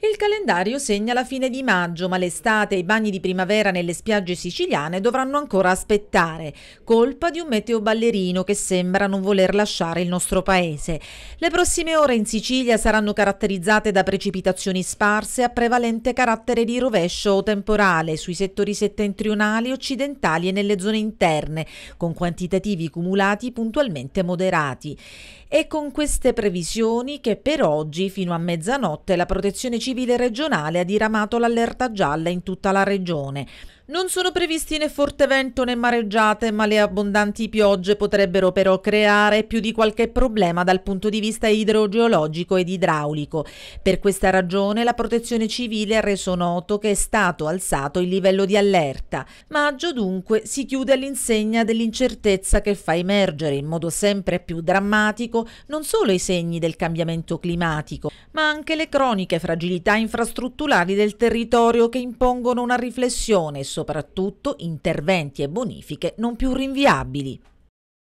Il calendario segna la fine di maggio, ma l'estate e i bagni di primavera nelle spiagge siciliane dovranno ancora aspettare, colpa di un meteo ballerino che sembra non voler lasciare il nostro paese. Le prossime ore in Sicilia saranno caratterizzate da precipitazioni sparse a prevalente carattere di rovescio o temporale sui settori settentrionali, occidentali e nelle zone interne, con quantitativi cumulati puntualmente moderati. È con queste previsioni che per oggi, fino a mezzanotte, la protezione civile civile regionale ha diramato l'allerta gialla in tutta la regione. Non sono previsti né forte vento né mareggiate, ma le abbondanti piogge potrebbero però creare più di qualche problema dal punto di vista idrogeologico ed idraulico. Per questa ragione la Protezione Civile ha reso noto che è stato alzato il livello di allerta. Maggio dunque si chiude all'insegna dell'incertezza che fa emergere in modo sempre più drammatico non solo i segni del cambiamento climatico, ma anche le croniche fragilità infrastrutturali del territorio che impongono una riflessione e soprattutto interventi e bonifiche non più rinviabili.